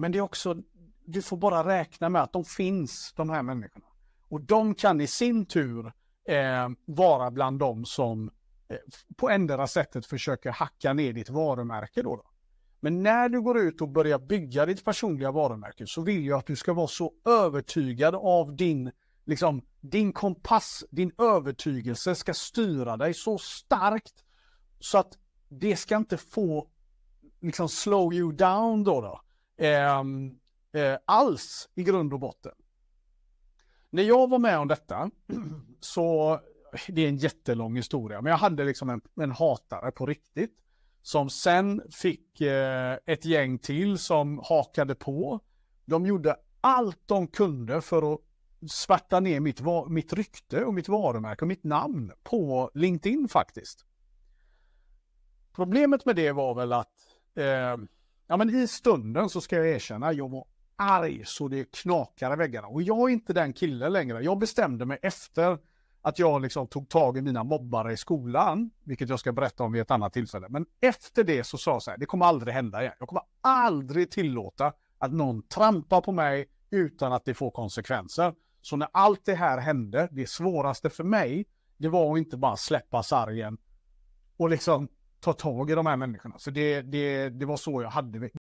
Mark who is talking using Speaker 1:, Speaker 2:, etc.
Speaker 1: Men det är också, du får bara räkna med att de finns, de här människorna. Och de kan i sin tur eh, vara bland de som eh, på ändra sättet försöker hacka ner ditt varumärke. Då, då. Men när du går ut och börjar bygga ditt personliga varumärke så vill jag att du ska vara så övertygad av din, liksom, din kompass, din övertygelse ska styra dig så starkt så att det ska inte få liksom slow you down då. då. Ehm, eh, alls i grund och botten. När jag var med om detta så, det är en jättelång historia, men jag hade liksom en, en hatare på riktigt. Som sen fick eh, ett gäng till som hakade på. De gjorde allt de kunde för att svärta ner mitt, mitt rykte och mitt varumärke och mitt namn på LinkedIn faktiskt. Problemet med det var väl att eh, Ja, men i stunden så ska jag erkänna, jag var arg så det knakade väggarna. Och jag är inte den killen längre. Jag bestämde mig efter att jag liksom tog tag i mina mobbare i skolan, vilket jag ska berätta om vid ett annat tillfälle. Men efter det så sa jag så här, det kommer aldrig hända igen. Jag kommer aldrig tillåta att någon trampar på mig utan att det får konsekvenser. Så när allt det här hände, det svåraste för mig, det var att inte bara släppa sargen och liksom ta tag i de här människorna. Så det, det, det var så jag hade det.